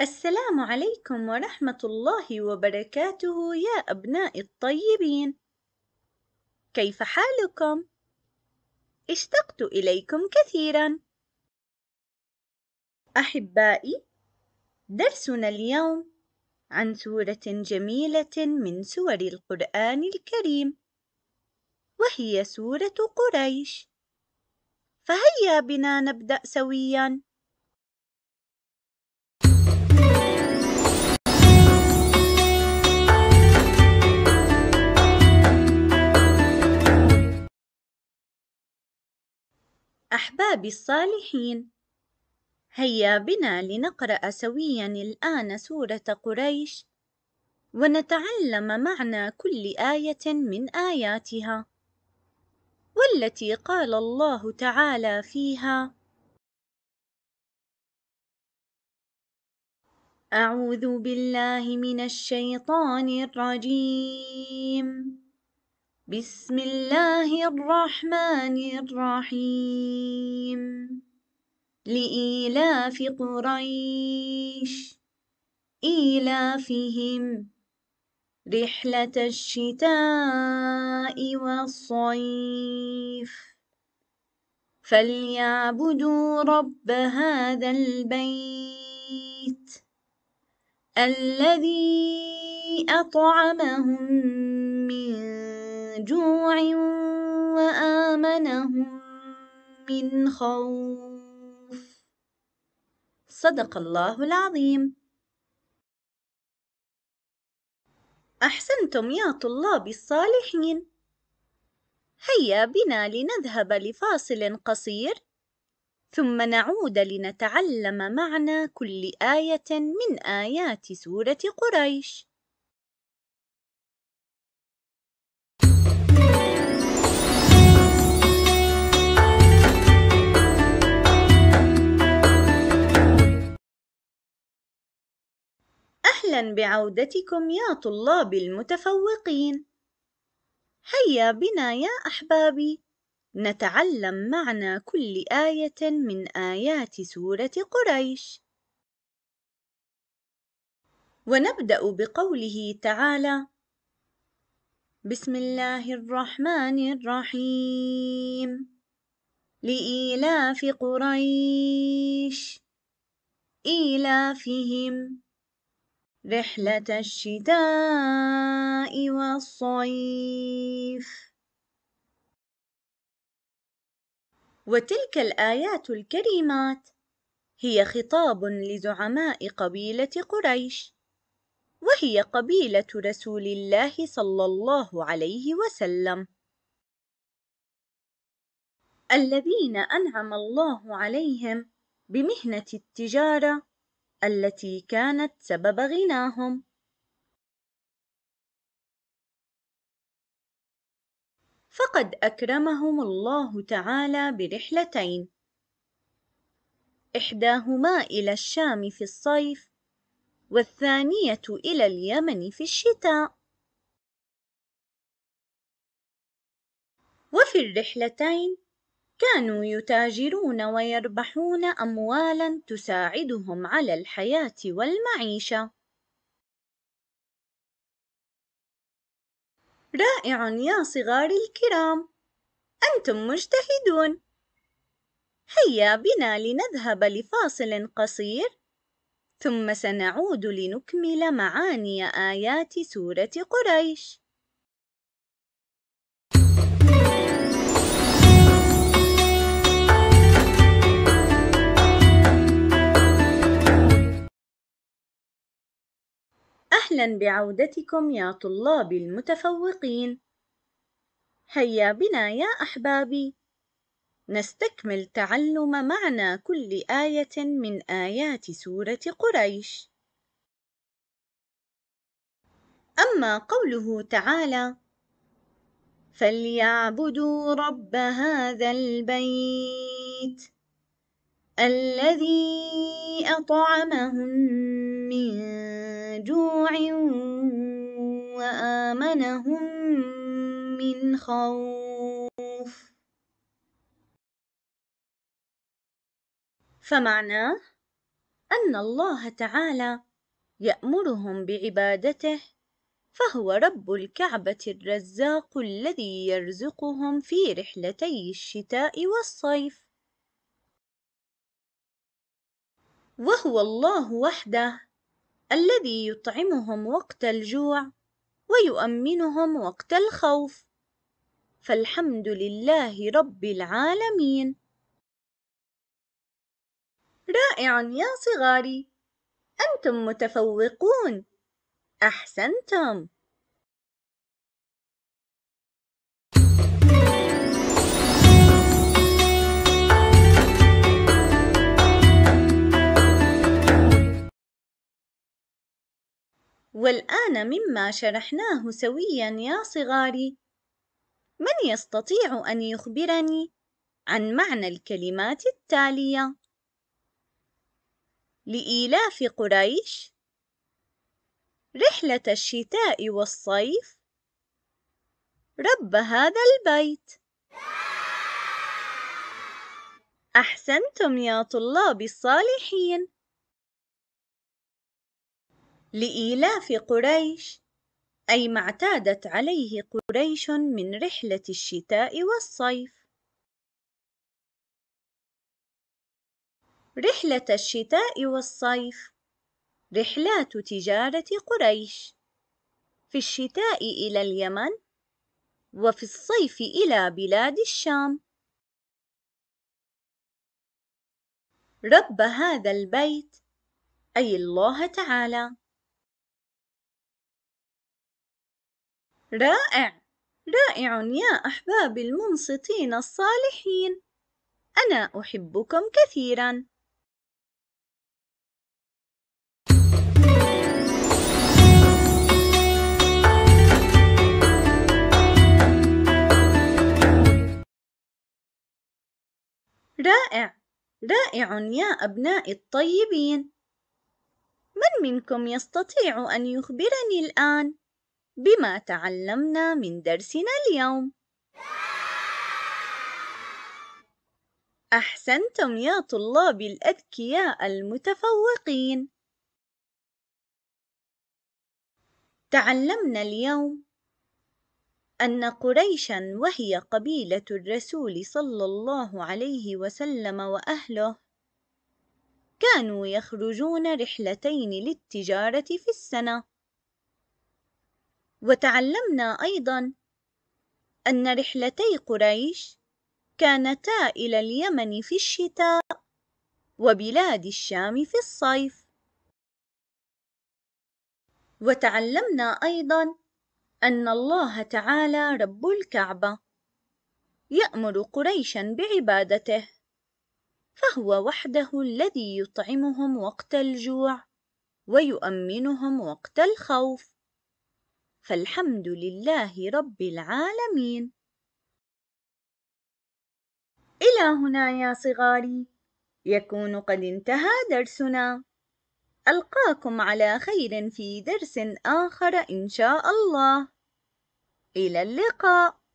السلام عليكم ورحمة الله وبركاته يا أبناء الطيبين كيف حالكم؟ اشتقت إليكم كثيرا أحبائي درسنا اليوم عن سورة جميلة من سور القرآن الكريم وهي سورة قريش فهيا بنا نبدأ سويا أحباب الصالحين هيا بنا لنقرأ سويا الآن سورة قريش ونتعلم معنى كل آية من آياتها والتي قال الله تعالى فيها أعوذ بالله من الشيطان الرجيم بسم الله الرحمن الرحيم لإيلاف قريش إيلافهم رحلة الشتاء والصيف فليعبدوا رب هذا البيت الذي أطعمهم من جوع وآمنهم من خوف صدق الله العظيم أحسنتم يا طلاب الصالحين هيا بنا لنذهب لفاصل قصير ثم نعود لنتعلم معنى كل آية من آيات سورة قريش أهلا بعودتكم يا طلاب المتفوقين هيا بنا يا أحبابي نتعلم معنى كل آية من آيات سورة قريش ونبدأ بقوله تعالى بسم الله الرحمن الرحيم لإيلاف قريش إيلافهم رحلة الشتاء والصيف وتلك الآيات الكريمات هي خطاب لزعماء قبيلة قريش وهي قبيلة رسول الله صلى الله عليه وسلم الذين أنعم الله عليهم بمهنة التجارة التي كانت سبب غناهم فقد أكرمهم الله تعالى برحلتين إحداهما إلى الشام في الصيف والثانية إلى اليمن في الشتاء وفي الرحلتين كانوا يتاجرون ويربحون أموالا تساعدهم على الحياة والمعيشة. رائع يا صغاري الكرام، أنتم مجتهدون. هيا بنا لنذهب لفاصل قصير، ثم سنعود لنكمل معاني آيات سورة قريش. أهلا بعودتكم يا طلابي المتفوقين هيا بنا يا أحبابي نستكمل تعلم معنى كل آية من آيات سورة قريش أما قوله تعالى فليعبدوا رب هذا البيت الذي أطعمهم من جوع وآمنهم من خوف فمعناه أن الله تعالى يأمرهم بعبادته فهو رب الكعبة الرزاق الذي يرزقهم في رحلتي الشتاء والصيف وهو الله وحده الذي يطعمهم وقت الجوع ويؤمنهم وقت الخوف فالحمد لله رب العالمين رائع يا صغاري انتم متفوقون احسنتم والآن مما شرحناه سويا يا صغاري من يستطيع أن يخبرني عن معنى الكلمات التالية لإيلاف قريش رحلة الشتاء والصيف رب هذا البيت أحسنتم يا طلاب الصالحين لإيلاف قريش أي ما اعتادت عليه قريش من رحلة الشتاء والصيف رحلة الشتاء والصيف رحلات تجارة قريش في الشتاء إلى اليمن وفي الصيف إلى بلاد الشام رب هذا البيت أي الله تعالى رائع رائع يا أحباب المنصتين الصالحين أنا أحبكم كثيرا رائع رائع يا أبناء الطيبين من منكم يستطيع أن يخبرني الآن بما تعلمنا من درسنا اليوم أحسنتم يا طلاب الأذكياء المتفوقين تعلمنا اليوم أن قريشا وهي قبيلة الرسول صلى الله عليه وسلم وأهله كانوا يخرجون رحلتين للتجارة في السنة وتعلمنا أيضا أن رحلتي قريش كانتا إلى اليمن في الشتاء وبلاد الشام في الصيف وتعلمنا أيضا أن الله تعالى رب الكعبة يأمر قريشا بعبادته فهو وحده الذي يطعمهم وقت الجوع ويؤمنهم وقت الخوف فالحمد لله رب العالمين إلى هنا يا صغاري يكون قد انتهى درسنا ألقاكم على خير في درس آخر إن شاء الله إلى اللقاء